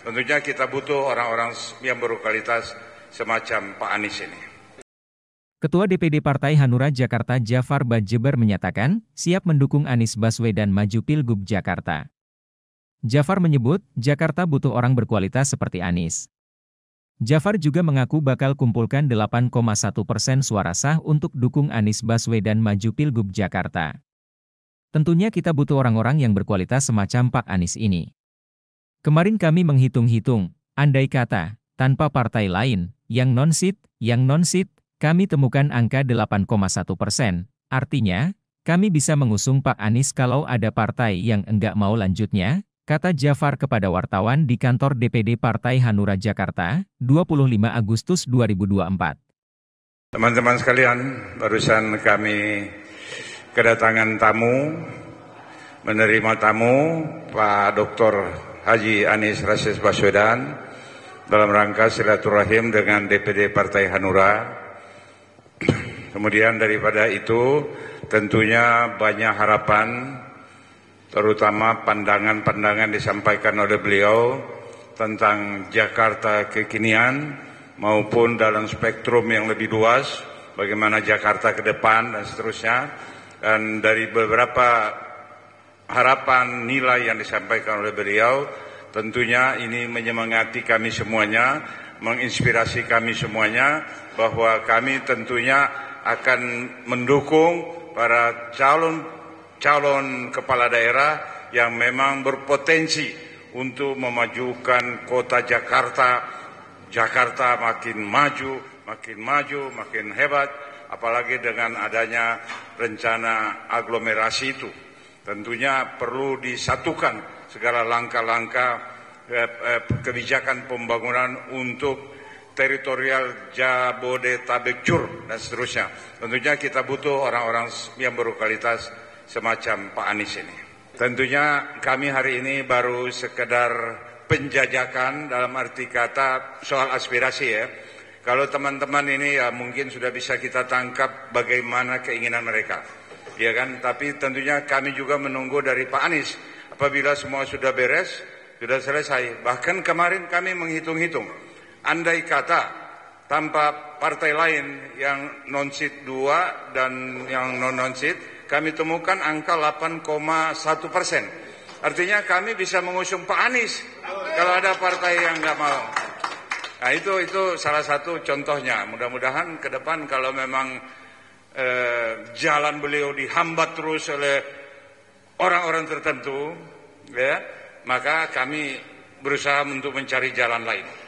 Tentunya kita butuh orang-orang yang berkualitas semacam Pak Anies ini. Ketua DPD Partai Hanura Jakarta Jafar Bajeber menyatakan siap mendukung Anies Baswedan maju Pilgub Jakarta. Jafar menyebut Jakarta butuh orang berkualitas seperti Anies. Jafar juga mengaku bakal kumpulkan 8,1 persen suara sah untuk dukung Anies Baswedan maju Pilgub Jakarta. Tentunya kita butuh orang-orang yang berkualitas semacam Pak Anies ini. Kemarin kami menghitung-hitung, andai kata, tanpa partai lain, yang non-sit, yang non-sit, kami temukan angka 8,1 persen. Artinya, kami bisa mengusung Pak Anies kalau ada partai yang enggak mau lanjutnya, kata Jafar kepada wartawan di kantor DPD Partai Hanura Jakarta, 25 Agustus 2024. Teman-teman sekalian, barusan kami kedatangan tamu, menerima tamu Pak Dr. Haji Anies Rasis Baswedan dalam rangka silaturahim dengan DPD Partai Hanura. Kemudian daripada itu tentunya banyak harapan terutama pandangan-pandangan disampaikan oleh beliau tentang Jakarta kekinian maupun dalam spektrum yang lebih luas bagaimana Jakarta ke depan dan seterusnya dan dari beberapa harapan nilai yang disampaikan oleh beliau tentunya ini menyemangati kami semuanya, menginspirasi kami semuanya bahwa kami tentunya akan mendukung para calon calon kepala daerah yang memang berpotensi untuk memajukan kota Jakarta. Jakarta makin maju, makin maju, makin hebat apalagi dengan adanya rencana aglomerasi itu. Tentunya perlu disatukan segala langkah-langkah eh, eh, kebijakan pembangunan untuk teritorial Jabodetabek Cur dan seterusnya. Tentunya kita butuh orang-orang yang berkualitas semacam Pak Anies ini. Tentunya kami hari ini baru sekedar penjajakan dalam arti kata soal aspirasi ya. Kalau teman-teman ini ya mungkin sudah bisa kita tangkap bagaimana keinginan mereka ya kan? Tapi tentunya kami juga menunggu dari Pak Anies apabila semua sudah beres, sudah selesai. Bahkan kemarin kami menghitung-hitung, andai kata tanpa partai lain yang non sit 2 dan yang non-non-seat, kami temukan angka 8,1 persen. Artinya kami bisa mengusung Pak Anies kalau ada partai yang nggak mau. Nah itu itu salah satu contohnya. Mudah-mudahan ke depan kalau memang Eh, jalan beliau dihambat terus oleh orang-orang tertentu, ya, maka kami berusaha untuk mencari jalan lain.